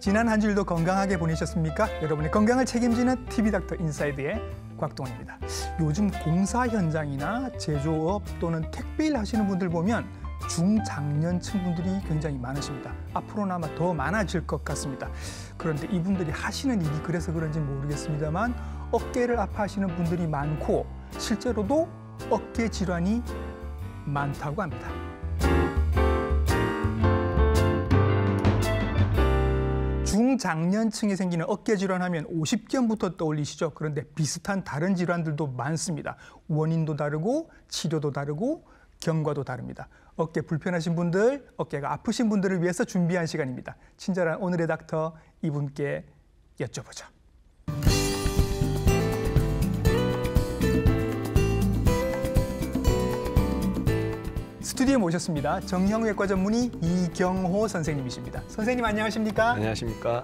지난 한 주일도 건강하게 보내셨습니까? 여러분의 건강을 책임지는 TV 닥터 인사이드의 곽동원입니다. 요즘 공사 현장이나 제조업 또는 택배일 하시는 분들 보면 중장년층 분들이 굉장히 많으십니다. 앞으로는아마더 많아질 것 같습니다. 그런데 이분들이 하시는 일이 그래서 그런지 모르겠습니다만 어깨를 아파하시는 분들이 많고 실제로도 어깨 질환이 많다고 합니다. 중장년층이 생기는 어깨 질환하면 5 0견부터 떠올리시죠. 그런데 비슷한 다른 질환들도 많습니다. 원인도 다르고 치료도 다르고 경과도 다릅니다. 어깨 불편하신 분들, 어깨가 아프신 분들을 위해서 준비한 시간입니다. 친절한 오늘의 닥터 이분께 여쭤보죠. 스튜디오에 모셨습니다. 정형외과 전문의 이경호 선생님이십니다. 선생님 안녕하십니까? 안녕하십니까?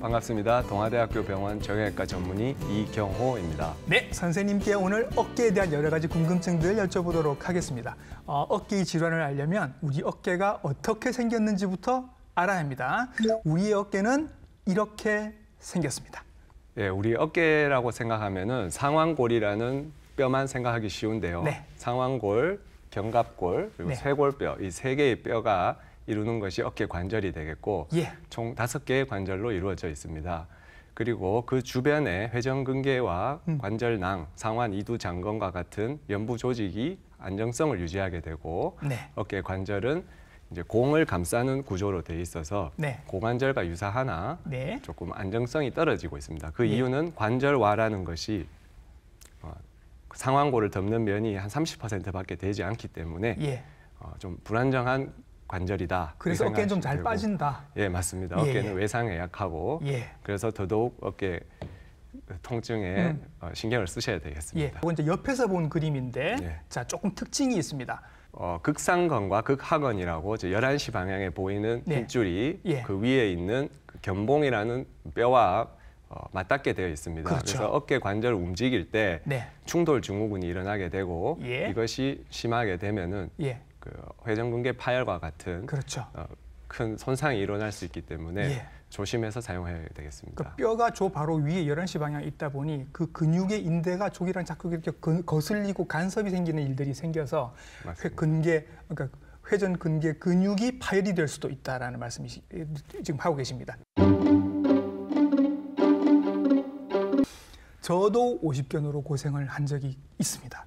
반갑습니다. 동아대학교 병원 정형외과 전문의 이경호입니다. 네, 선생님께 오늘 어깨에 대한 여러 가지 궁금증들 여쭤보도록 하겠습니다. 어, 어깨 질환을 알려면 우리 어깨가 어떻게 생겼는지부터 알아야 합니다. 우리의 어깨는 이렇게 생겼습니다. 예, 우리 어깨라고 생각하면은 상완골이라는 뼈만 생각하기 쉬운데요. 네. 상완골, 견갑골 그리고 네. 쇄골뼈 이 세 개의 뼈가 이루는 것이 어깨 관절이 되겠고 예. 총 다섯 개의 관절로 이루어져 있습니다. 그리고 그 주변에 회전근개와 음. 관절낭, 상완 이두 장건과 같은 연부 조직이 안정성을 유지하게 되고 네. 어깨 관절은 이제 공을 감싸는 구조로 돼 있어서 네. 고관절과 유사하나 네. 조금 안정성이 떨어지고 있습니다. 그 네. 이유는 관절와라는 것이 상황고를 덮는 면이 한 30%밖에 되지 않기 때문에 예. 어, 좀 불안정한 관절이다. 그래서 어깨좀잘 빠진다. 예, 맞습니다. 예, 어깨는 예. 외상에 약하고 예. 그래서 더더욱 어깨 통증에 음. 어, 신경을 쓰셔야 되겠습니다. 이건 예. 이제 옆에서 본 그림인데 예. 자 조금 특징이 있습니다. 어, 극상건과 극하건이라고 11시 방향에 보이는 네. 줄이그 위에 있는 그 견봉이라는 뼈와 어, 맞닿게 되어 있습니다. 그렇죠. 그래서 어깨 관절 움직일 때 네. 충돌 증후군이 일어나게 되고 예. 이것이 심하게 되면은 예. 그 회전근개 파열과 같은 그렇죠. 어, 큰 손상이 일어날 수 있기 때문에 예. 조심해서 사용해야 되겠습니다. 그 뼈가 저 바로 위에 11시 방향에 있다 보니 그 근육의 인대가 조기랑 자꾸 이렇게 거슬리고 간섭이 생기는 일들이 생겨서 회, 그 근개 그러니까 회전 근개 근육이 파열이 될 수도 있다라는 말씀이 지금 하고 계십니다. 저도 50견으로 고생을 한 적이 있습니다.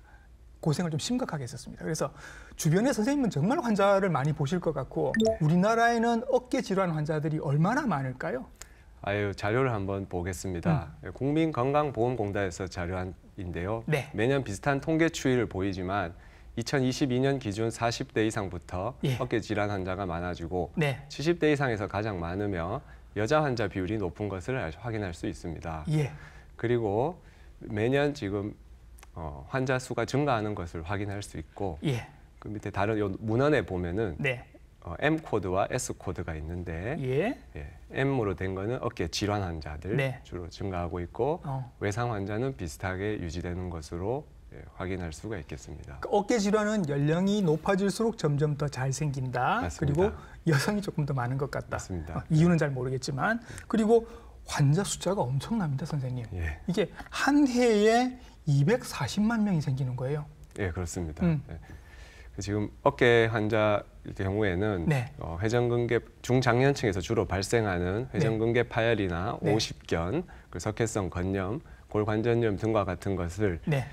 고생을 좀 심각하게 했었습니다. 그래서 주변의 선생님은 정말 환자를 많이 보실 것 같고 우리나라에는 어깨 질환 환자들이 얼마나 많을까요? 아유 자료를 한번 보겠습니다. 음. 국민건강보험공단에서 자료인데요. 네. 매년 비슷한 통계 추이를 보이지만 2022년 기준 40대 이상부터 예. 어깨 질환 환자가 많아지고 네. 70대 이상에서 가장 많으며 여자 환자 비율이 높은 것을 확인할 수 있습니다. 예. 그리고 매년 지금 어, 환자 수가 증가하는 것을 확인할 수 있고 예. 그 밑에 다른 요문안에 보면은 네. 어, M 코드와 S 코드가 있는데 예. 예. M으로 된 거는 어깨 질환 환자들 네. 주로 증가하고 있고 어. 외상 환자는 비슷하게 유지되는 것으로 예, 확인할 수가 있겠습니다. 그 어깨 질환은 연령이 높아질수록 점점 더 잘 생긴다. 맞습니다. 그리고 여성이 조금 더 많은 것 같다. 맞습니다. 어, 이유는 잘 모르겠지만 네. 그리고 환자 숫자가 엄청납니다, 선생님. 예. 이게 한 해에 240만 명이 생기는 거예요. 예, 그렇습니다. 음. 예. 그 지금 어깨 환자일 경우에는 네. 어, 회전근개 중장년층에서 주로 발생하는 네. 회전근개 파열이나 네. 오십견, 그 석회성 건염, 골관절염 등과 같은 것을 네.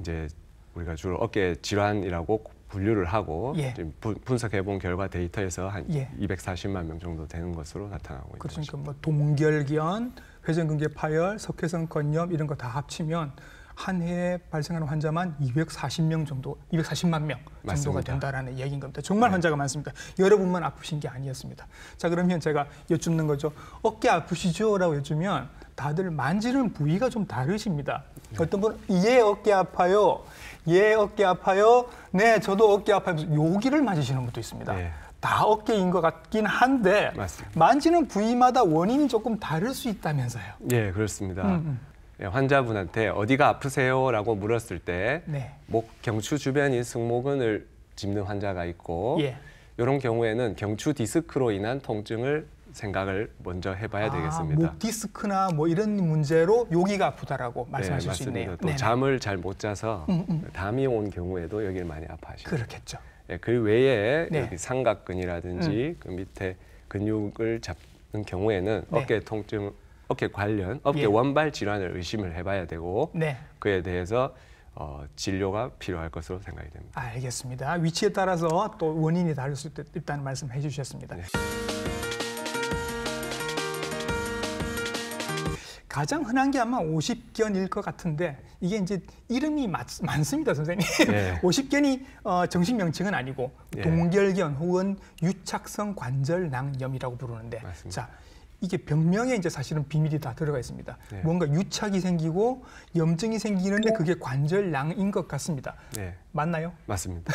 이제 우리가 주로 어깨 질환이라고 분류를 하고 예. 지금 분석해 본 결과 데이터에서 한 예. 240만 명 정도 되는 것으로 나타나고 있습니다. 그렇죠. 그러니까 뭐 동결견, 회전근개 파열, 석회성 건염 이런 거 다 합치면 한 해에 발생하는 환자만 240명 정도, 240만 명 정도가 맞습니다. 된다라는 얘기인 겁니다. 정말 네. 환자가 많습니다. 여러분만 아프신 게 아니었습니다. 자 그러면 제가 여쭙는 거죠. 어깨 아프시죠라고 여쭈면 다들 만지는 부위가 좀 다르십니다. 네. 어떤 분은 이 어깨 아파요. 예, 어깨 아파요. 네, 저도 어깨 아파요. 요기를 맞으시는 분도 있습니다. 예. 다 어깨인 것 같긴 한데 맞습니다. 만지는 부위마다 원인이 조금 다를 수 있다면서요. 예, 그렇습니다. 음, 음. 예, 환자분한테 어디가 아프세요라고 물었을 때목 네. 경추 주변인 승모근을 짚는 환자가 있고 예. 이런 경우에는 경추 디스크로 인한 통증을 생각을 먼저 해봐야 아, 되겠습니다. 목 디스크나 뭐 이런 문제로 여기가 아프다라고 네, 말씀하실 네, 수 있네요. 또 네네. 잠을 잘 못 자서 음, 음, 음. 담이 온 경우에도 여기를 많이 아파하시죠. 그렇겠죠. 네, 그 외에 네. 여기 삼각근이라든지 음. 그 밑에 근육을 잡는 경우에는 네. 어깨 통증, 어깨 관련, 어깨 예. 원발 질환을 의심을 해봐야 되고 네. 그에 대해서 어, 진료가 필요할 것으로 생각이 됩니다. 알겠습니다. 위치에 따라서 또 원인이 다를 수 있다는 말씀 해주셨습니다. 네. 가장 흔한 게 아마 50견일 것 같은데 이게 이제 이름이 많, 습니다 선생님. 예. 50견이 어, 정식 명칭은 아니고 예. 동결견 혹은 유착성 관절낭염이라고 부르는데 맞습니다. 자 이게 병명에 이제 사실은 비밀이 다 들어가 있습니다. 예. 뭔가 유착이 생기고 염증이 생기는데 그게 관절낭인 것 같습니다. 예. 맞나요? 맞습니다.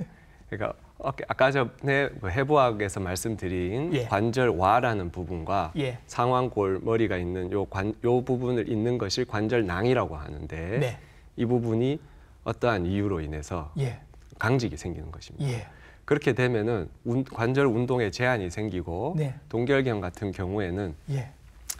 그러니까 아까 전에 그 해부학에서 말씀드린 예. 관절 와라는 부분과 예. 상완골 머리가 있는 요, 관, 요 부분을 잇는 것이 관절낭이라고 하는데 네. 이 부분이 어떠한 이유로 인해서 예. 강직이 생기는 것입니다. 예. 그렇게 되면은 운, 관절 운동에 제한이 생기고 네. 동결경 같은 경우에는 예.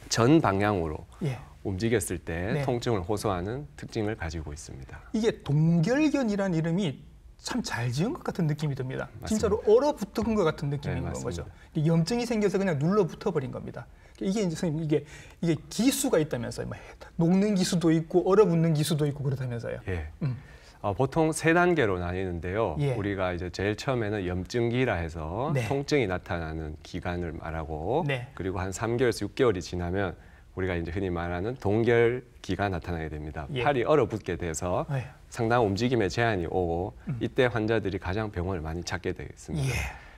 전 방향으로 예. 움직였을 때 네. 통증을 호소하는 특징을 가지고 있습니다. 이게 동결견이라는 이름이 참잘 지은 것 같은 느낌이 듭니다. 맞습니다. 진짜로 얼어붙은 것 같은 느낌인 네, 거죠. 염증이 생겨서 그냥 눌러붙어 버린 겁니다. 이게 이제 선생님 이게 이게 기수가 있다면서요. 막 뭐 녹는 기수도 있고 얼어붙는 기수도 있고 그렇다면서요. 예. 음. 어, 보통 세 단계로 나뉘는데요. 예. 우리가 이제 제일 처음에는 염증기라 해서 네. 통증이 나타나는 기간을 말하고 네. 그리고 한 삼개월에서육개월이 지나면 우리가 이제 흔히 말하는 동결기가 나타나게 됩니다. 예. 팔이 얼어붙게 돼서 예. 상당한 움직임의 제한이 오고 음. 이때 환자들이 가장 병원을 많이 찾게 되겠습니다. 예.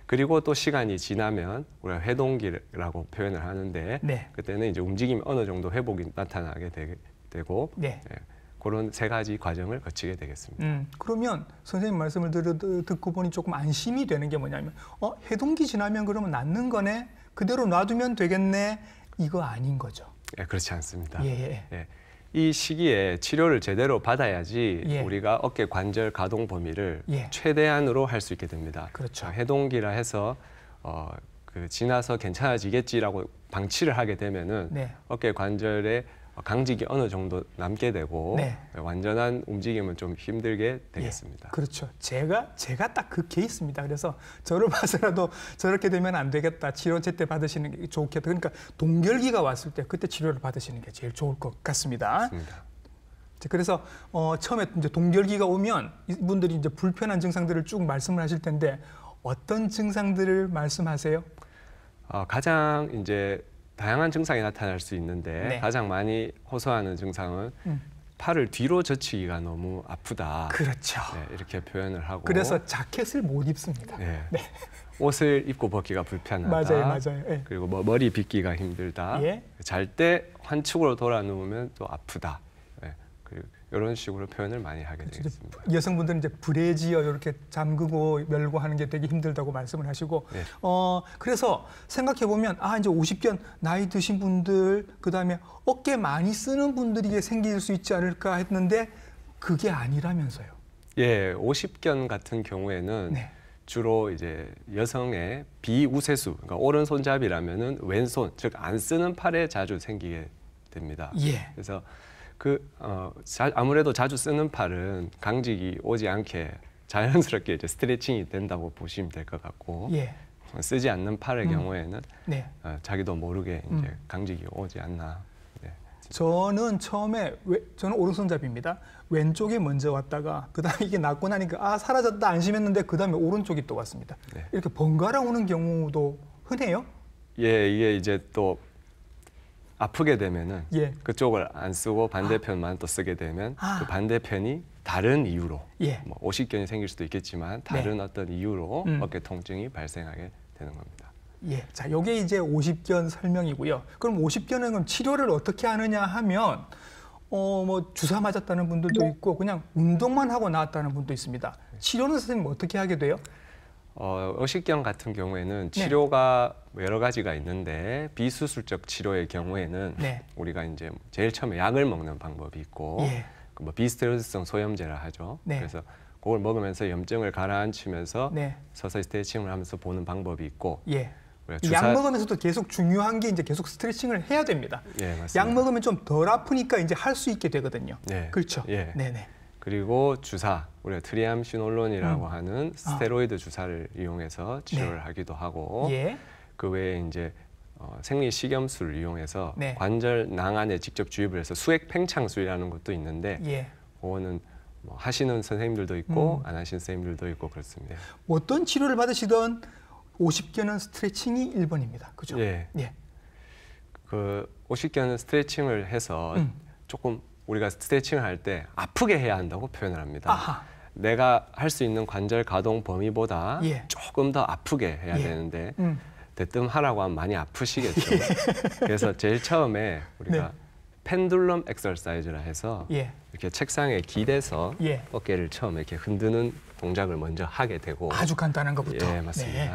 그리고 또 시간이 지나면 우리가 회동기라고 표현을 하는데 네. 그때는 이제 움직임이 어느 정도 회복이 나타나게 되, 고 네. 예, 그런 세 가지 과정을 거치게 되겠습니다. 음, 그러면 선생님 말씀을 들, 듣고 보니 조금 안심이 되는 게 뭐냐면 어, 회동기 지나면 그러면 낫는 거네 그대로 놔두면 되겠네 이거 아닌 거죠. 예, 그렇지 않습니다. 예. 예. 예. 이 시기에 치료를 제대로 받아야지 예. 우리가 어깨 관절 가동 범위를 예. 최대한으로 할 수 있게 됩니다. 그렇죠. 해동기라 해서 어, 그 지나서 괜찮아지겠지라고 방치를 하게 되면은 네. 어깨 관절에 어, 강직이 어느 정도 남게 되고 네. 완전한 움직임은 좀 힘들게 예, 되겠습니다. 예, 그렇죠. 제가 제가 딱 그 케이스입니다. 그래서 저를 봐서라도 저렇게 되면 안 되겠다. 치료 제때 받으시는 게 좋겠다. 그러니까 동결기가 왔을 때 그때 치료를 받으시는 게 제일 좋을 것 같습니다. 맞습니다. 그래서 어, 처음에 이제 동결기가 오면 이분들이 이제 불편한 증상들을 쭉 말씀을 하실 텐데 어떤 증상들을 말씀하세요? 어, 가장 이제 다양한 증상이 나타날 수 있는데 네. 가장 많이 호소하는 증상은 음. 팔을 뒤로 젖히기가 너무 아프다. 그렇죠. 네, 이렇게 표현을 하고 그래서 자켓을 못 입습니다. 네. 네. 옷을 입고 벗기가 불편하다. 맞아요, 맞아요. 예. 그리고 뭐 머리 빗기가 힘들다. 예? 잘때 환축으로 돌아 누우면 또 아프다. 이런 식으로 표현을 많이 하게 그렇죠. 되겠습니다. 여성분들은 이제 브래지어 이렇게 잠그고 멸고하는 게 되게 힘들다고 말씀을 하시고 네. 어 그래서 생각해 보면 아 이제 50견 나이 드신 분들 그다음에 어깨 많이 쓰는 분들이 생길 수 있지 않을까 했는데 그게 아니라면서요. 예, 50견 같은 경우에는 네. 주로 이제 여성의 비우세수, 그러니까 오른손잡이라면은 왼손, 즉 안 쓰는 팔에 자주 생기게 됩니다. 예. 그래서 그 어, 자, 아무래도 자주 쓰는 팔은 강직이 오지 않게 자연스럽게 이제 스트레칭이 된다고 보시면 될 것 같고 예. 쓰지 않는 팔의 음. 경우에는 네. 어, 자기도 모르게 이제 음. 강직이 오지 않나. 네. 저는 처음에 왜, 저는 오른손잡이입니다. 왼쪽이 먼저 왔다가 그다음에 이게 낫고 나니까 아 사라졌다 안심했는데 그다음에 오른쪽이 또 왔습니다. 네. 이렇게 번갈아 오는 경우도 흔해요? 예, 이게 이제 또 아프게 되면은 예. 그쪽을 안 쓰고 반대편만 아. 또 쓰게 되면 아. 그 반대편이 다른 이유로 예. 뭐 오십견이 생길 수도 있겠지만 네. 다른 네. 어떤 이유로 음. 어깨 통증이 발생하게 되는 겁니다. 예, 자, 요게 이제 오십견 설명이고요. 그럼 오십견은 그럼 치료를 어떻게 하느냐 하면 어, 뭐 주사 맞았다는 분들도 네. 있고 그냥 운동만 하고 나왔다는 분도 있습니다. 치료는 선생님 어떻게 하게 돼요? 어, 어식경 같은 경우에는 네. 치료가 네. 여러 가지가 있는데 비수술적 치료의 경우에는 네. 우리가 이제 제일 처음에 약을 먹는 방법이 있고 예. 그 뭐비스테로스성 소염제라 하죠. 네. 그래서 그걸 먹으면서 염증을 가라앉히면서 네. 서서히 스트레칭을 하면서 보는 방법이 있고 예. 주사... 약 먹으면서도 계속 중요한 게 이제 계속 스트레칭을 해야 됩니다. 예, 약 먹으면 좀 덜 아프니까 이제 할 수 있게 되거든요. 네. 그렇죠. 예. 네네. 그리고 주사 우리가 트리암시놀론이라고 음. 하는 아. 스테로이드 아. 주사를 이용해서 네. 치료를 네. 하기도 하고 예. 그 외에 이제 어, 생리 식염수를 이용해서 네. 관절 낭안에 직접 주입을 해서 수액 팽창술이라는 것도 있는데 예. 그거는 뭐 하시는 선생님들도 있고 음. 안 하시는 선생님들도 있고 그렇습니다. 어떤 치료를 받으시던 50견은 스트레칭이 1번입니다. 그죠? 예. 예. 그 50견은 스트레칭을 해서 음. 조금 우리가 스트레칭을 할 때 아프게 해야 한다고 표현을 합니다. 아하. 내가 할 수 있는 관절 가동 범위보다 예. 조금 더 아프게 해야 예. 되는데 음. 대뜸 하라고 하면 많이 아프시겠죠. 예. 그래서 제일 처음에 우리가 네. 펜듈럼 엑설사이즈라 해서 예. 이렇게 책상에 기대서 예. 어깨를 처음 이렇게 흔드는 동작을 먼저 하게 되고 아주 간단한 것부터 예 맞습니다. 네.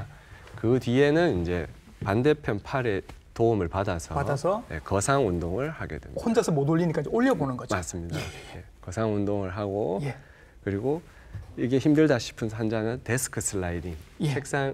그 뒤에는 이제 반대편 팔에 도움을 받아서, 받아서? 네, 거상 운동을 하게 됩니다. 혼자서 못 올리니까 올려보는 거죠. 맞습니다. 예. 예. 거상 운동을 하고 예. 그리고 이게 힘들다 싶은 환자는 데스크 슬라이딩, 예. 책상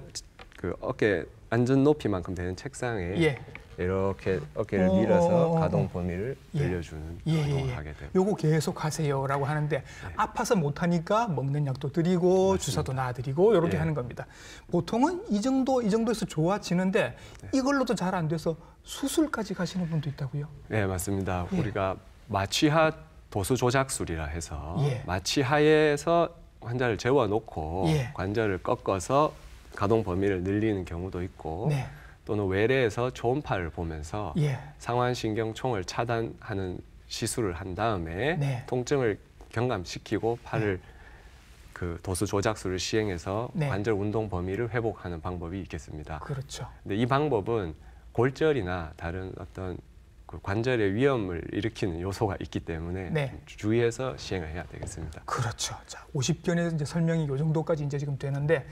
그 어깨 안전 높이만큼 되는 책상에 예. 이렇게 어깨를 어, 밀어서 어, 어, 어, 가동 범위를 예. 늘려주는 예, 예. 운동을 예. 하게 돼요. 요거 계속 하세요라고 하는데 예. 아파서 못하니까 먹는 약도 드리고 맞습니다. 주사도 놔드리고 이렇게 예. 하는 겁니다. 보통은 이 정도 이 정도에서 좋아지는데 네. 이걸로도 잘 안 돼서 수술까지 가시는 분도 있다고요? 네 맞습니다. 우리가 마취하 도수 조작술이라 해서 마취하에서 환자를 재워놓고 관절을 꺾어서 가동 범위를 늘리는 경우도 있고. 네. 또는 외래에서 초음파를 보면서 예. 상완신경총을 차단하는 시술을 한 다음에 네. 통증을 경감시키고 네. 팔을 네. 그 도수 조작술을 시행해서 네. 관절 운동 범위를 회복하는 방법이 있겠습니다. 그렇죠. 근데 이 방법은 골절이나 다른 어떤 그 관절의 위험을 일으키는 요소가 있기 때문에 네. 주의해서 시행을 해야 되겠습니다. 그렇죠. 자, 50견에서 이제 설명이 이 정도까지 이제 지금 되는데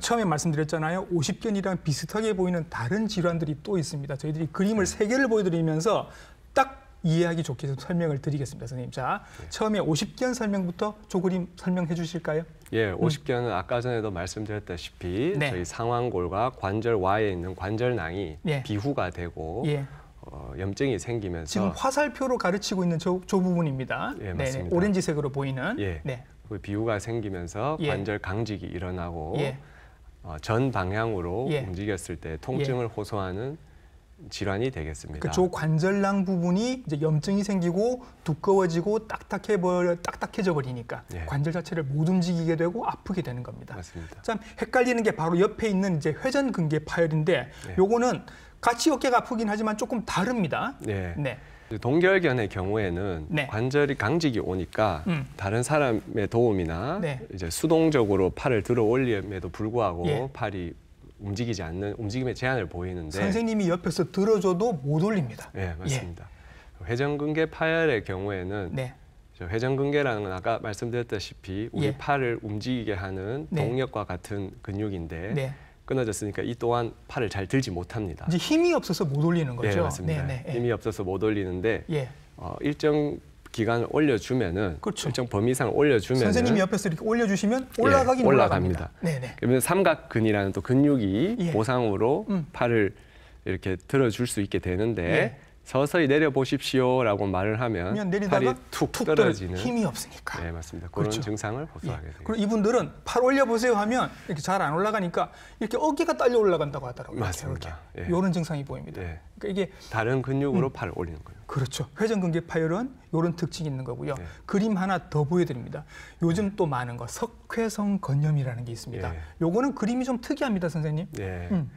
처음에 말씀드렸잖아요. 오십견이랑 비슷하게 보이는 다른 질환들이 또 있습니다. 저희들이 그림을 네. 세 네. 개를 보여드리면서 딱 이해하기 좋게 설명을 드리겠습니다, 선생님. 자, 네. 처음에 오십견 설명부터 조 그림 설명해 주실까요? 예, 음. 오십견은 음. 아까 전에도 말씀드렸다시피 네. 저희 상완골과 관절 와에 있는 관절낭이 예. 비후가 되고 예. 어, 염증이 생기면서 지금 화살표로 가르치고 있는 저, 저 부분입니다. 예, 네, 네. 맞습니다. 네 오렌지색으로 보이는. 예. 네. 그 비후가 생기면서 예. 관절 강직이 일어나고 예. 어, 전 방향으로 예. 움직였을 때 통증을 예. 호소하는 질환이 되겠습니다. 그 조관절낭 부분이 이제 염증이 생기고 두꺼워지고 딱딱해 버려 딱딱해져 버리니까 예. 관절 자체를 못 움직이게 되고 아프게 되는 겁니다. 맞습니다. 참 헷갈리는 게 바로 옆에 있는 이제 회전근개 파열인데 예. 요거는 같이 어깨가 아프긴 하지만 조금 다릅니다. 예. 네. 그 동결견의 경우에는 네. 관절이 강직이 오니까 음. 다른 사람의 도움이나 네. 이제 수동적으로 팔을 들어 올림에도 불구하고 예. 팔이 움직이지 않는 움직임의 제한을 보이는데 선생님이 옆에서 들어줘도 못 올립니다. 예, 예. 맞습니다. 예. 회전근개 파열의 경우에는 네. 회전근개라는 건 아까 말씀드렸다시피 우리 예. 팔을 움직이게 하는 네. 동력과 같은 근육인데 네. 끊어졌으니까 이 또한 팔을 잘 들지 못합니다. 이제 힘이 없어서 못 올리는 네, 거죠. 네, 맞습니다. 네, 네, 힘이 없어서 못 올리는데 예. 어, 일정 기간을 올려주면은 그렇죠. 일정 범위 이상 올려주면 선생님이 옆에서 이렇게 올려주시면 예, 올라가긴 예, 올라갑니다. 올라갑니다. 네, 네. 그러면 삼각근이라는 또 근육이 예. 보상으로 음. 팔을 이렇게 들어줄 수 있게 되는데 서서히 내려 보십시오라고 말을 하면 팔이 툭, 툭 떨어지는 힘이 없으니까. 네, 맞습니다. 그런 그렇죠. 증상을 예. 호소하게 예. 됩니다. 그리고 이분들은 팔 올려 보세요 하면 이렇게 잘 안 올라가니까 이렇게 어깨가 딸려 올라간다고 하더라고요. 맞습니다. 이렇게. 예. 이런 증상이 보입니다. 예. 그러니까 이게 다른 근육으로 음. 팔을 올리는 거예요. 그렇죠. 회전근개 파열은 이런 특징이 있는 거고요. 예. 그림 하나 더 보여드립니다. 요즘 예. 또 많은 거 석회성 건염이라는 게 있습니다. 예. 요거는 그림이 좀 특이합니다, 선생님. 음.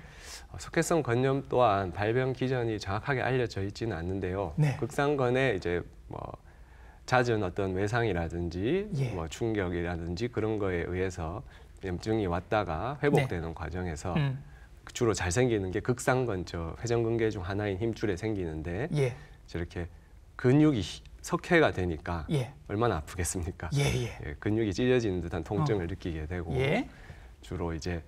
어, 석회성 건염 또한 발병 기전이 정확하게 알려져 있지는 않는데요. 네. 극상건에 이제 뭐 잦은 어떤 외상이라든지 예. 뭐 충격이라든지 그런 거에 의해서 염증이 왔다가 회복되는 네. 과정에서 음. 주로 잘 생기는 게 극상건 저 회전근개 중 하나인 힘줄에 생기는데 예. 저렇게 근육이 석회가 되니까 예. 얼마나 아프겠습니까? 예예. 예. 예, 근육이 찢어지는 듯한 어. 통증을 어. 느끼게 되고 예. 주로 이제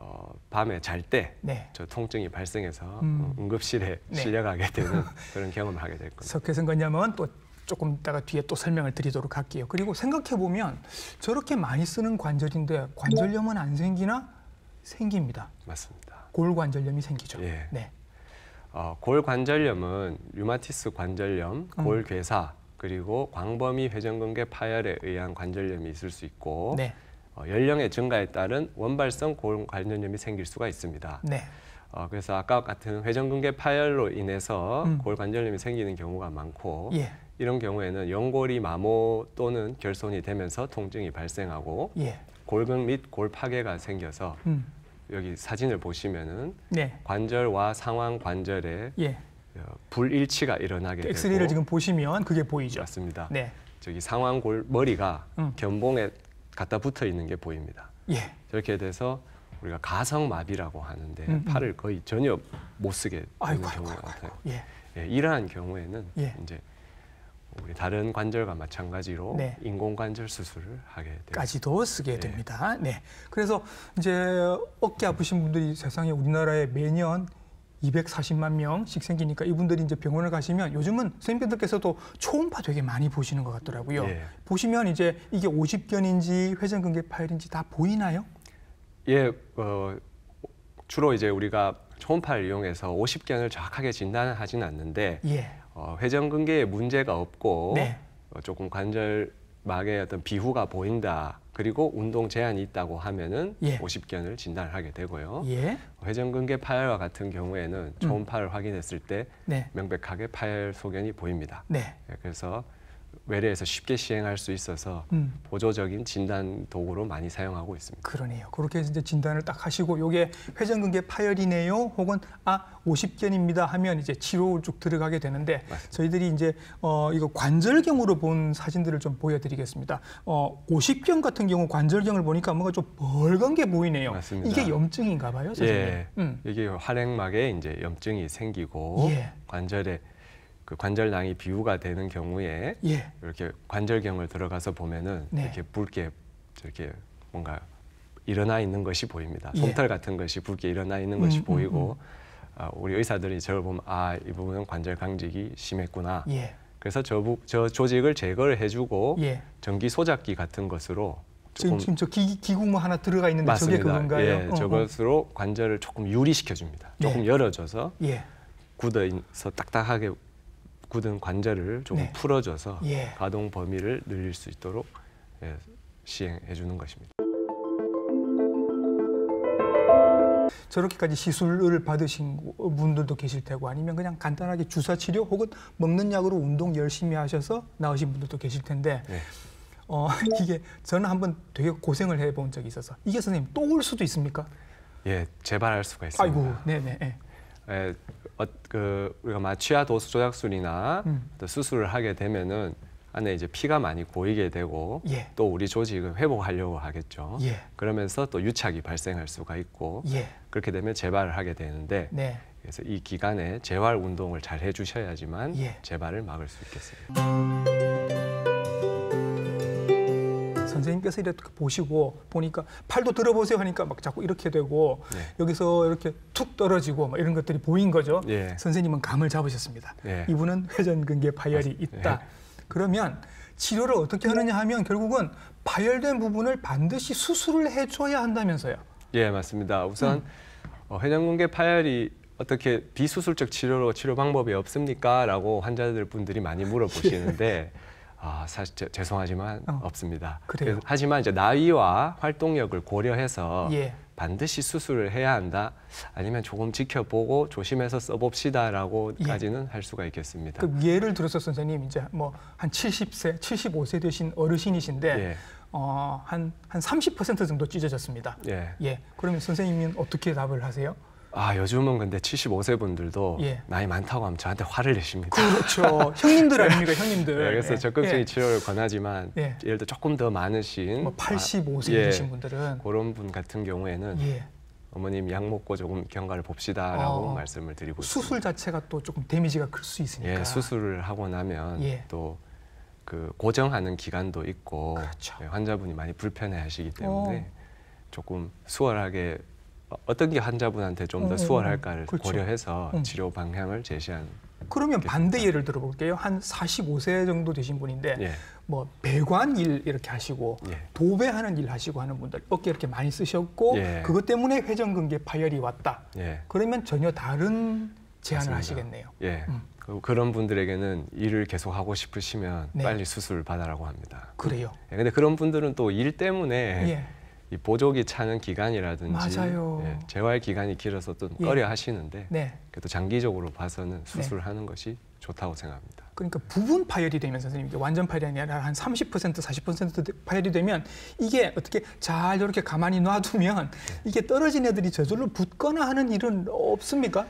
어, 밤에 잘 때저 네. 통증이 발생해서 음. 응급실에 네. 실려가게 되는 그런 경험을 하게 될 겁니다. 석회성 건염은 또 조금 이따가 뒤에 또 설명을 드리도록 할게요. 그리고 생각해 보면 저렇게 많이 쓰는 관절인데 관절염은 안 생기나 생깁니다. 맞습니다. 골관절염이 생기죠. 예. 네. 어, 골관절염은 류마티스 관절염, 음. 골괴사 그리고 광범위 회전근개 파열에 의한 관절염이 있을 수 있고 네. 어, 연령의 증가에 따른 원발성 골관련염이 생길 수가 있습니다. 네. 어, 그래서 아까 같은 회전근개 파열로 인해서 음. 골관절염이 생기는 경우가 많고 예. 이런 경우에는 연골이 마모 또는 결손이 되면서 통증이 발생하고 예. 골근 및골 파괴가 생겨서 음. 여기 사진을 보시면은 네. 관절과 상황 관절에 예. 어, 불일치가 일어나게 엑스레이를 되고 엑스레이를 지금 보시면 그게 보이죠. 맞습니다. 네. 저기 상황골 머리가 음. 견봉에 갖다 붙어 있는 게 보입니다. 예. 저렇게 돼서 우리가 가성마비라고 하는데 음, 음. 팔을 거의 전혀 못 쓰게 되는 아이고, 경우가 아이고, 아이고, 같아요. 예. 예, 이러한 경우에는 예. 이제 우리 다른 관절과 마찬가지로 네. 인공관절 수술을 하게 됩 까지도 쓰게 예. 됩니다. 네. 그래서 이제 어깨 아프신 분들이 세상에 우리나라에 매년 240만 명씩 생기니까 이분들이 이제 병원을 가시면 요즘은 선생님들께서도 초음파 되게 많이 보시는 것 같더라고요. 예. 보시면 이제 이게 오십견인지 회전근개 파열인지 다 보이나요? 예, 어, 주로 이제 우리가 초음파를 이용해서 오십견을 정확하게 진단하지는 않는데 예. 어, 회전근개에 문제가 없고 네. 어, 조금 관절막에 어떤 비후가 보인다 그리고 운동 제한이 있다고 하면은 예. 50견을 진단을 하게 되고요. 예. 회전근개 파열과 같은 경우에는 초음파를 음. 확인했을 때 네. 명백하게 파열 소견이 보입니다. 네. 예, 그래서 외래에서 쉽게 시행할 수 있어서 음. 보조적인 진단 도구로 많이 사용하고 있습니다. 그러네요. 그렇게 해서 이제 진단을 딱 하시고 요게 회전근개 파열이네요. 혹은 아 50견입니다 하면 이제 치료를 쭉 들어가게 되는데 맞습니다. 저희들이 이제 어 이거 관절경으로 본 사진들을 좀 보여드리겠습니다. 어 50견 같은 경우 관절경을 보니까 뭔가 좀 벌건 게 보이네요. 맞습니다. 이게 염증인가 봐요, 선생님. 예. 음. 이게 활액막에 이제 염증이 생기고 예. 관절에 그 관절낭이 비우가 되는 경우에 예. 이렇게 관절경을 들어가서 보면은 네. 이렇게 붉게 이렇게 뭔가 일어나 있는 것이 보입니다. 예. 솜털 같은 것이 붉게 일어나 있는 것이 음, 음, 보이고 음, 음. 우리 의사들이 저를 보면 아 이 부분은 관절 강직이 심했구나. 예. 그래서 저, 부, 저 조직을 제거를 해주고 예. 전기 소작기 같은 것으로 조금 지금 저 기, 기구 뭐 하나 들어가 있는데 맞습니다. 저게 그건가요? 예, 어, 어. 저것으로 어. 관절을 조금 유리시켜 줍니다. 조금 네. 열어줘서 예. 굳어서 딱딱하게 굳은 관절을 조금 네. 풀어줘서 예. 가동 범위를 늘릴 수 있도록 예, 시행해 주는 것입니다. 저렇게까지 시술을 받으신 분들도 계실 테고 아니면 그냥 간단하게 주사 치료 혹은 먹는 약으로 운동 열심히 하셔서 나으신 분들도 계실 텐데 네. 어, 이게 저는 한번 되게 고생을 해 본 적이 있어서 이게 선생님 또 올 수도 있습니까? 예, 재발할 수가 있습니다. 아이고, 네네. 예. 예 어, 그 우리가 마취아 도수 조작술이나 음. 수술을 하게 되면은 안에 이제 피가 많이 고이게 되고 예. 또 우리 조직을 회복하려고 하겠죠. 예. 그러면서 또 유착이 발생할 수가 있고 예. 그렇게 되면 재발을 하게 되는데 네. 그래서 이 기간에 재활 운동을 잘 해주셔야지만 예. 재발을 막을 수 있겠습니다. 선생님께서 이렇게 보시고 보니까 팔도 들어보세요 하니까 막 자꾸 이렇게 되고 네. 여기서 이렇게 툭 떨어지고 막 이런 것들이 보인 거죠. 예. 선생님은 감을 잡으셨습니다. 예. 이분은 회전근개 파열이 있다. 예. 그러면 치료를 어떻게 하느냐 하면 결국은 파열된 부분을 반드시 수술을 해줘야 한다면서요. 예, 맞습니다. 우선 음. 어, 회전근개 파열이 어떻게 비수술적 치료로 치료 방법이 없습니까? 라고 환자들 분들이 많이 물어보시는데 아, 사실 제, 죄송하지만 어. 없습니다. 그래요. 하지만 이제 나이와 활동력을 고려해서 예. 반드시 수술을 해야 한다. 아니면 조금 지켜보고 조심해서 써봅시다라고까지는 예. 할 수가 있겠습니다. 그 예를 들어서 선생님 이제 뭐 한 70세, 75세 되신 어르신이신데 예. 어한 한 30% 정도 찢어졌습니다. 예. 예. 그러면 선생님은 어떻게 답을 하세요? 아 요즘은 근데 75세 분들도 예. 나이 많다고 하면 저한테 화를 내십니다. 그렇죠. 형님들 네. 아닙니까 형님들. 네, 그래서 예. 적극적인 예. 치료를 권하지만 예. 를 들어 조금 더 많으신 뭐 85세 아, 되신 예. 분들은 그런 분 같은 경우에는 예. 어머님 약 먹고 조금 경과를 봅시다라고 어, 말씀을 드리고 수술 있습니다. 자체가 또 조금 데미지가 클 수 있으니까. 예, 수술을 하고 나면 예. 또. 그 고정하는 기간도 있고 그렇죠. 환자분이 많이 불편해하시기 때문에 어. 조금 수월하게 어떤 게 환자분한테 좀더 어, 어, 어. 수월할까를 그렇죠. 고려해서 음. 치료 방향을 제시한 그러면 있겠습니다. 반대 예를 들어볼게요. 한 45세 정도 되신 분인데 예. 뭐 배관 일 이렇게 하시고 예. 도배하는 일 하시고 하는 분들 어깨 이렇게 많이 쓰셨고 예. 그것 때문에 회전근개 파열이 왔다. 예. 그러면 전혀 다른 제안을 맞습니다. 하시겠네요. 예. 음. 그, 그런 분들에게는 일을 계속 하고 싶으시면 네. 빨리 수술 을 받아라고 합니다. 그래요. 예. 근데 그런 분들은 또 일 때문에 예. 이 보조기 차는 기간이라든지 맞아요. 예, 재활 기간이 길어서 좀 예. 꺼려 하시는데 네. 그래도 장기적으로 봐서는 네. 수술하는 것이 좋다고 생각합니다. 그러니까 부분 파열이 되면 선생님 이게 완전 파열이 아니라 한30% 40% 파열이 되면 이게 어떻게 잘 이렇게 가만히 놔두면 네. 이게 떨어진 애들이 저절로 붙거나 하는 일은 없습니까?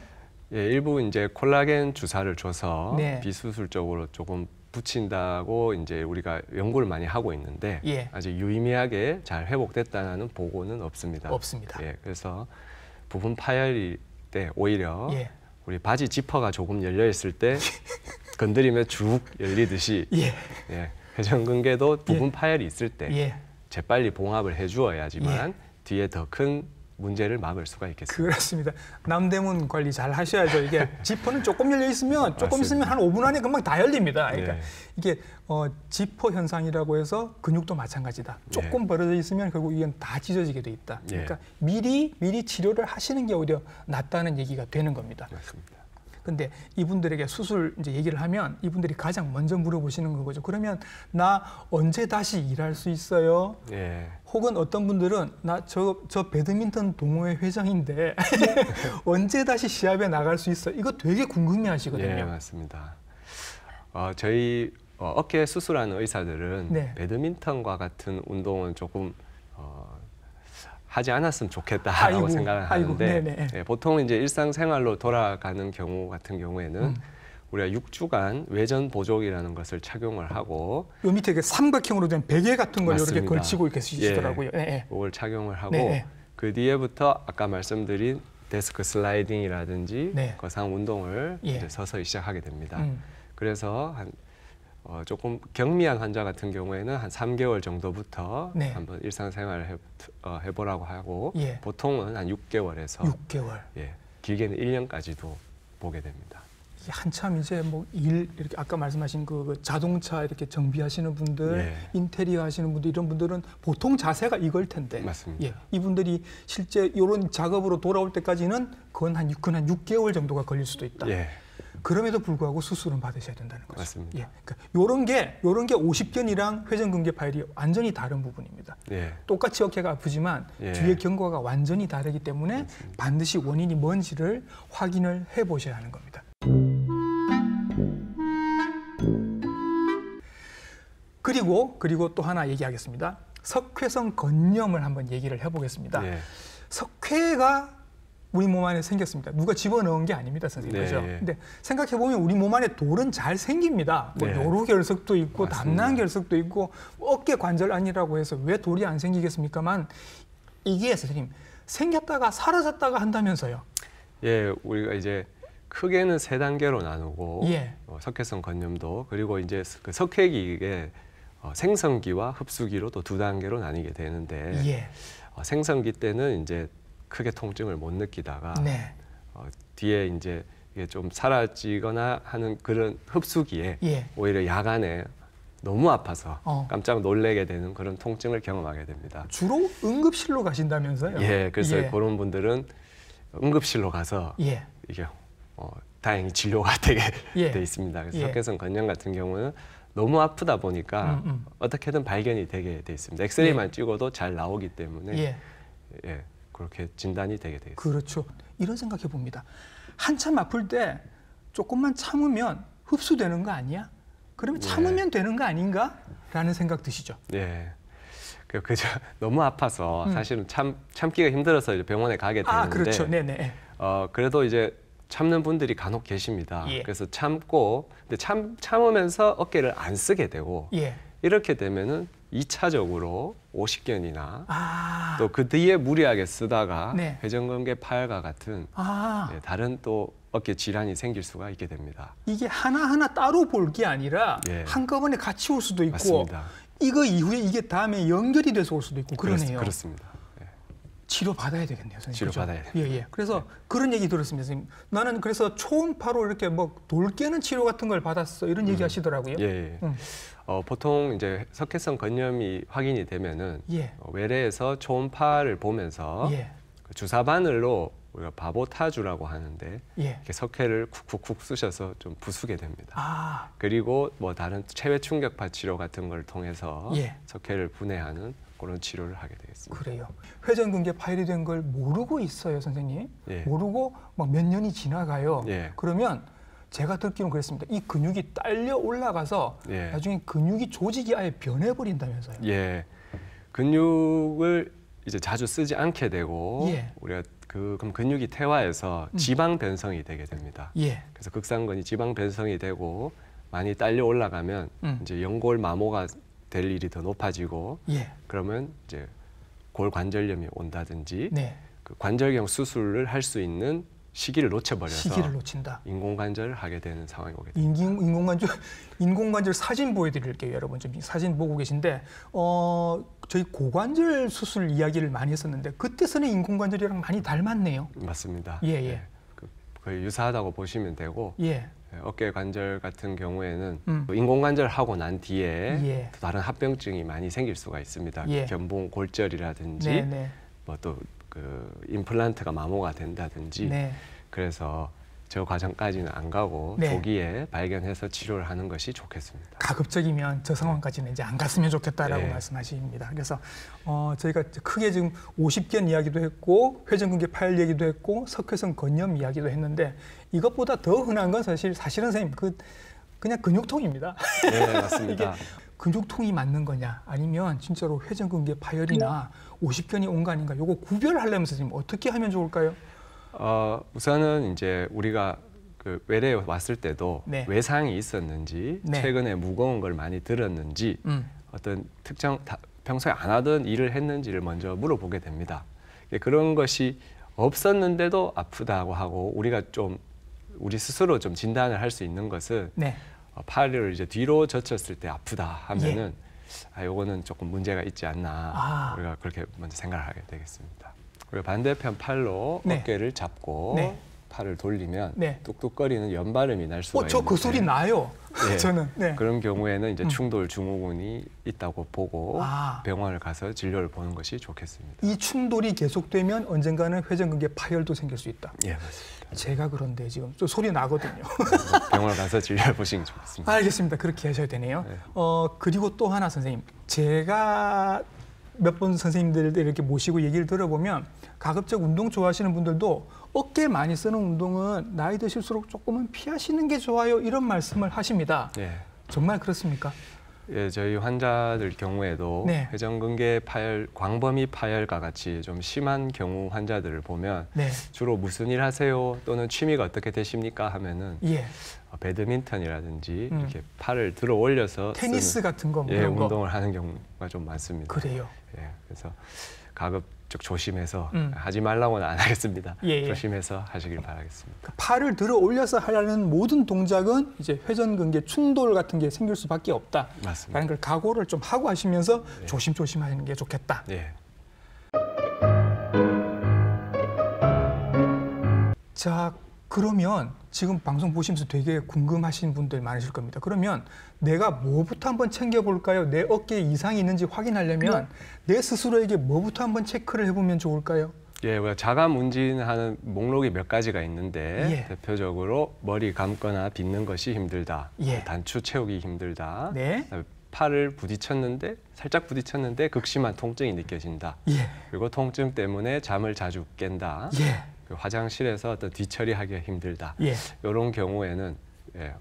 예, 일부 이제 콜라겐 주사를 줘서 네. 비수술적으로 조금 붙인다고 이제 우리가 연구를 많이 하고 있는데 예. 아직 유의미하게 잘 회복됐다는 보고는 없습니다. 없습니다. 예, 그래서 부분 파열일 때 오히려 예. 우리 바지 지퍼가 조금 열려 있을 때 건드리면 쭉 열리듯이 예. 예, 회전근개도 예. 부분 파열이 있을 때 예. 재빨리 봉합을 해주어야지만 예. 뒤에 더큰 문제를 막을 수가 있겠습니다. 그렇습니다. 남대문 관리 잘 하셔야죠. 이게 지퍼는 조금 열려 있으면 조금 맞습니다. 있으면 한 5분 안에 금방 다 열립니다. 네. 그러니까 네. 이게 어, 지퍼 현상이라고 해서 근육도 마찬가지다. 네. 조금 네. 벌어져 있으면 결국 이건 다 찢어지게 돼 있다. 네. 그러니까 네. 미리 미리 치료를 하시는 게 오히려 낫다는 얘기가 되는 겁니다. 맞습니다. 근데 이분들에게 수술 이제 얘기를 하면 이분들이 가장 먼저 물어보시는 거죠. 그러면 나 언제 다시 일할 수 있어요? 예. 혹은 어떤 분들은 나 저 저 배드민턴 동호회 회장인데 언제 다시 시합에 나갈 수 있어? 이거 되게 궁금해 하시거든요. 예, 맞습니다. 어, 저희 어, 어깨 수술하는 의사들은 네. 배드민턴과 같은 운동은 조금 어, 하지 않았으면 좋겠다라고 아이고, 생각을 하는데 아이고, 예, 보통 이제 일상생활로 돌아가는 경우 같은 경우에는 음. 우리가 6주간 외전 보조기라는 것을 착용을 하고 요 밑에 그 삼각형으로 된 베개 같은 걸 맞습니다. 이렇게 걸치고 이렇게 쓰시더라고요. 예, 네. 그걸 착용을 하고 네. 예. 그 뒤에부터 아까 말씀드린 데스크 슬라이딩이라든지 네. 거상 운동을 예. 서서히 시작하게 됩니다. 음. 그래서 한 어, 조금 경미한 환자 같은 경우에는 한 3개월 정도부터 네. 한번 일상생활을 해, 어, 해보라고 하고 예. 보통은 한 6개월에서 6개월. 예, 길게는 1년까지도 보게 됩니다. 한참 이제 뭐 일 이렇게 아까 말씀하신 그, 그 자동차 이렇게 정비하시는 분들, 예. 인테리어 하시는 분들 이런 분들은 보통 자세가 이걸 텐데. 맞습니다. 예. 이분들이 실제 이런 작업으로 돌아올 때까지는 그건 한 그건 한 6개월 정도가 걸릴 수도 있다. 예. 그럼에도 불구하고 수술은 받으셔야 된다는 거죠. 맞습니다. 예. 그러니까 요런 게 요런 게 50견이랑 회전근개 파열이 완전히 다른 부분입니다. 예. 똑같이 어깨가 아프지만 예. 뒤에 경과가 완전히 다르기 때문에 그렇습니다. 반드시 원인이 뭔지를 확인을 해 보셔야 하는 겁니다. 그리고 그리고 또 하나 얘기하겠습니다. 석회성 건염을 한번 얘기를 해 보겠습니다. 예. 석회가 우리 몸 안에 생겼습니다. 누가 집어넣은 게 아닙니다, 선생님. 네. 그죠? 예. 근데 생각해 보면 우리 몸 안에 돌은 잘 생깁니다. 뭐 네. 노루 결석도 있고 담낭 결석도 있고 뭐 어깨 관절 안이라고 해서 왜 돌이 안 생기겠습니까만 이게 선생님 생겼다가 사라졌다가 한다면서요. 예, 우리가 이제 크게는 세 단계로 나누고 예. 어, 석회성 건염도 그리고 이제 그 석회기 이게 어, 생성기와 흡수기로 또 두 단계로 나뉘게 되는데 예. 어, 생성기 때는 이제 크게 통증을 못 느끼다가 네. 어, 뒤에 이제 이게 좀 사라지거나 하는 그런 흡수기에 예. 오히려 야간에 너무 아파서 어. 깜짝 놀래게 되는 그런 통증을 경험하게 됩니다. 주로 응급실로 가신다면서요? 예, 그래서 예. 그런 분들은 응급실로 가서 예. 이게 어, 다행히 진료가 되게 예. 돼 있습니다. 그래서 석회성 예. 건염 같은 경우는 너무 아프다 보니까 음, 음. 어떻게든 발견이 되게 돼 있습니다. 엑스레이만 예. 찍어도 잘 나오기 때문에 예. 예. 그렇게 진단이 되게 되겠습니다. 그렇죠. 이런 생각해 봅니다. 한참 아플 때 조금만 참으면 흡수되는 거 아니야? 그러면 네. 참으면 네. 되는 거 아닌가라는 생각 드시죠? 네. 그저 그, 너무 아파서 음. 사실은 참 참기가 힘들어서 이제 병원에 가게 아, 되는데 아, 그렇죠. 네네. 네. 어 그래도 이제 참는 분들이 간혹 계십니다. 예. 그래서 참고 근데 참 참으면서 어깨를 안 쓰게 되고 예. 이렇게 되면은 이차적으로 50견이나 아. 또그 뒤에 무리하게 쓰다가 네. 회전근개 파열과 같은 아. 네, 다른 또 어깨 질환이 생길 수가 있게 됩니다. 이게 하나하나 따로 볼 게 아니라 예. 한꺼번에 같이 올 수도 있고 맞습니다. 이거 이후에 이게 다음에 연결이 돼서 올 수도 있고 그러네요. 그렇, 그렇습니다. 치료 받아야 되겠네요, 선생님. 치료 그렇죠? 받아야 돼. 예, 예. 그래서 네. 그런 얘기 들었습니다, 선생님. 나는 그래서 초음파로 이렇게 뭐 돌깨는 치료 같은 걸 받았어 이런 음. 얘기 하시더라고요. 예. 예. 음. 어, 보통 이제 석회성 건염이 확인이 되면은 예. 어, 외래에서 초음파를 보면서 예. 그 주사 바늘로 우리가 바보 타주라고 하는데 예. 이렇게 석회를 쿡쿡쿡 쑤셔서 좀 부수게 됩니다. 아. 그리고 뭐 다른 체외 충격파 치료 같은 걸 통해서 예. 석회를 분해하는 그런 치료를 하게 되겠습니다. 그래요. 회전근개 파열이 된 걸 모르고 있어요, 선생님. 예. 모르고 막 몇 년이 지나가요. 예. 그러면 제가 듣기로는 그랬습니다. 이 근육이 딸려 올라가서 예. 나중에 근육이 조직이 아예 변해버린다면서요. 예. 근육을 이제 자주 쓰지 않게 되고 예. 우리가 그 그럼 근육이 퇴화해서 음. 지방 변성이 되게 됩니다. 예. 그래서 극상근이 지방 변성이 되고 많이 딸려 올라가면 음. 이제 연골 마모가 될 일이 더 높아지고 예. 그러면 이제 골관절염이 온다든지 네. 그 관절경 수술을 할 수 있는 시기를 놓쳐버려서 시기를 놓친다. 인공관절을 하게 되는 상황이 오게 됩니다. 인공, 인공관절 인공관절 사진 보여드릴게요. 여러분 지 사진 보고 계신데 어, 저희 고관절 수술 이야기를 많이 했었는데 그때서는 인공관절이랑 많이 닮았네요. 맞습니다. 예 예. 네. 그 거의 유사하다고 보시면 되고 예. 예, 어깨 관절 같은 경우에는 음. 인공관절하고 난 뒤에 예. 또 다른 합병증이 많이 생길 수가 있습니다. 예. 견봉 골절이라든지 네, 네. 뭐또그 임플란트가 마모가 된다든지 네. 그래서 저 과정까지는 안 가고 네. 조기에 발견해서 치료를 하는 것이 좋겠습니다. 가급적이면 저 상황까지는 이제 안 갔으면 좋겠다라고 네. 말씀하십니다. 그래서 어, 저희가 크게 지금 50견 이야기도 했고 회전근개 파열 얘기도 했고 석회성 건염 이야기도 했는데 이것보다 더 흔한 건 사실 사실은 선생님 그 그냥 근육통입니다. 네, 네 맞습니다. 이게 근육통이 맞는 거냐 아니면 진짜로 회전근개 파열이나 50견이 온 거 아닌가 요거 구별하려면 선생님 어떻게 하면 좋을까요? 어, 우선은 이제 우리가 그 외래에 왔을 때도 네. 외상이 있었는지 네. 최근에 무거운 걸 많이 들었는지 음. 어떤 특정 다, 평소에 안 하던 일을 했는지를 먼저 물어보게 됩니다. 그런 것이 없었는데도 아프다고 하고 우리가 좀 우리 스스로 좀 진단을 할 수 있는 것은 네. 어, 팔을 이제 뒤로 젖혔을 때 아프다 하면은 예. 아 요거는 조금 문제가 있지 않나 아. 우리가 그렇게 먼저 생각하게 을 되겠습니다. 그리고 반대편 팔로 네. 어깨를 잡고 네. 팔을 돌리면 네. 뚝뚝거리는 연발음이 날 수가 어, 그 있는데. 저그 소리 나요. 네. 저는. 네. 그런 경우에는 이제 음. 충돌 증후군이 있다고 보고 아. 병원을 가서 진료를 보는 것이 좋겠습니다. 이 충돌이 계속되면 언젠가는 회전근개 파열도 생길 수 있다. 예, 맞습니다. 제가 그런데 지금 또 소리 나거든요. 네, 병원 가서 진료해 보시는 게 좋겠습니다. 알겠습니다. 그렇게 하셔야 되네요. 네. 어, 그리고 또 하나 선생님, 제가 몇분 선생님들 이렇게 모시고 얘기를 들어보면 가급적 운동 좋아하시는 분들도 어깨 많이 쓰는 운동은 나이 드실수록 조금은 피하시는 게 좋아요 이런 말씀을 하십니다. 네. 정말 그렇습니까? 예, 저희 환자들 경우에도 네. 회전근개 파열, 광범위 파열과 같이 좀 심한 경우 환자들을 보면 네. 주로 무슨 일 하세요? 또는 취미가 어떻게 되십니까? 하면은 예. 어, 배드민턴이라든지 음. 이렇게 팔을 들어 올려서 테니스 같은 거 뭐 예, 운동을 거. 하는 경우가 좀 많습니다. 그래요. 예, 그래서 가급적 조심해서 음. 하지 말라고는 안 하겠습니다. 예, 예. 조심해서 하시길 바라겠습니다. 그 팔을 들어 올려서 하려는 모든 동작은 이제 회전근개 충돌 같은 게 생길 수밖에 없다. 맞습니다. 라는 걸 각오를 좀 하고 하시면서 예. 네. 조심조심 하는 게 좋겠다. 예. 자, 그러면 지금 방송 보시면서 되게 궁금하신 분들 많으실 겁니다. 그러면 내가 뭐부터 한번 챙겨볼까요? 내 어깨에 이상이 있는지 확인하려면 네. 내 스스로에게 뭐부터 한번 체크를 해보면 좋을까요? 예, 뭐 자가 문진하는 목록이 몇 가지가 있는데 예. 대표적으로 머리 감거나 빗는 것이 힘들다, 예. 뭐 단추 채우기 힘들다, 네. 팔을 부딪혔는데 살짝 부딪혔는데 극심한 통증이 느껴진다. 예. 그리고 통증 때문에 잠을 자주 깬다. 예. 그 화장실에서 어떤 뒤처리하기가 힘들다. 예. 이런 경우에는 예,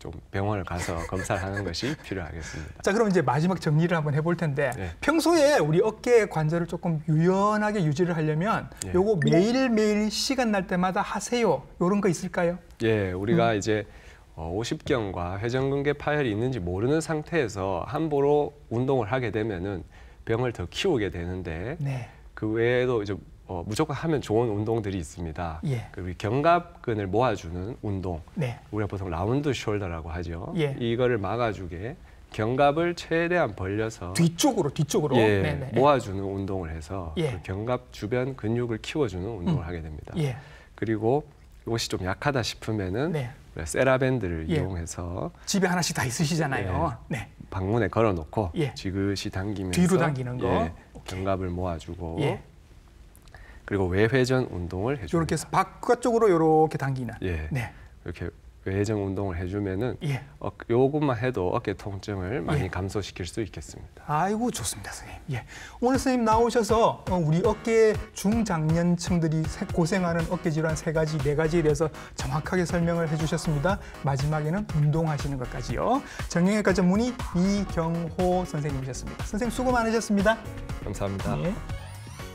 좀 병원을 가서 검사를 하는 것이 필요하겠습니다. 자, 그럼 이제 마지막 정리를 한번 해볼 텐데 예. 평소에 우리 어깨 관절을 조금 유연하게 유지를 하려면 예. 요거 매일매일 시간 날 때마다 하세요. 요런 거 있을까요? 예, 우리가 음. 이제 어, 오십견과 회전근개 파열이 있는지 모르는 상태에서 함부로 운동을 하게 되면은 병을 더 키우게 되는데 네. 그 외에도 이제 어, 무조건 하면 좋은 운동들이 있습니다. 예. 그 우리 견갑근을 모아주는 운동. 네. 우리가 보통 라운드 숄더라고 하죠. 예. 이거를 막아주게 견갑을 최대한 벌려서 뒤쪽으로 뒤쪽으로 예, 네, 네, 예. 모아주는 운동을 해서 예. 그 견갑 주변 근육을 키워주는 음. 운동을 음. 하게 됩니다. 예. 그리고 이것이 좀 약하다 싶으면은 네. 세라밴드를 이용해서 집에 하나씩 다 있으시잖아요. 네. 방문에 걸어놓고 지그시 당기면서 뒤로 당기는 거 견갑을 모아주고. 그리고 외회전 운동을 해줍니다. 이렇게 해서 바깥쪽으로 이렇게 당기는. 예. 네. 이렇게 외회전 운동을 해주면은 예. 어, 요것만 해도 어깨 통증을 많이 예. 감소시킬 수 있겠습니다. 아이고 좋습니다, 선생님. 예. 오늘 선생님 나오셔서 어, 우리 어깨 중장년층들이 고생하는 어깨 질환 세 가지, 네 가지에 대해서 정확하게 설명을 해주셨습니다. 마지막에는 운동하시는 것까지요. 정형외과 전문의 이경호 선생님이셨습니다. 선생님 수고 많으셨습니다. 감사합니다. 예.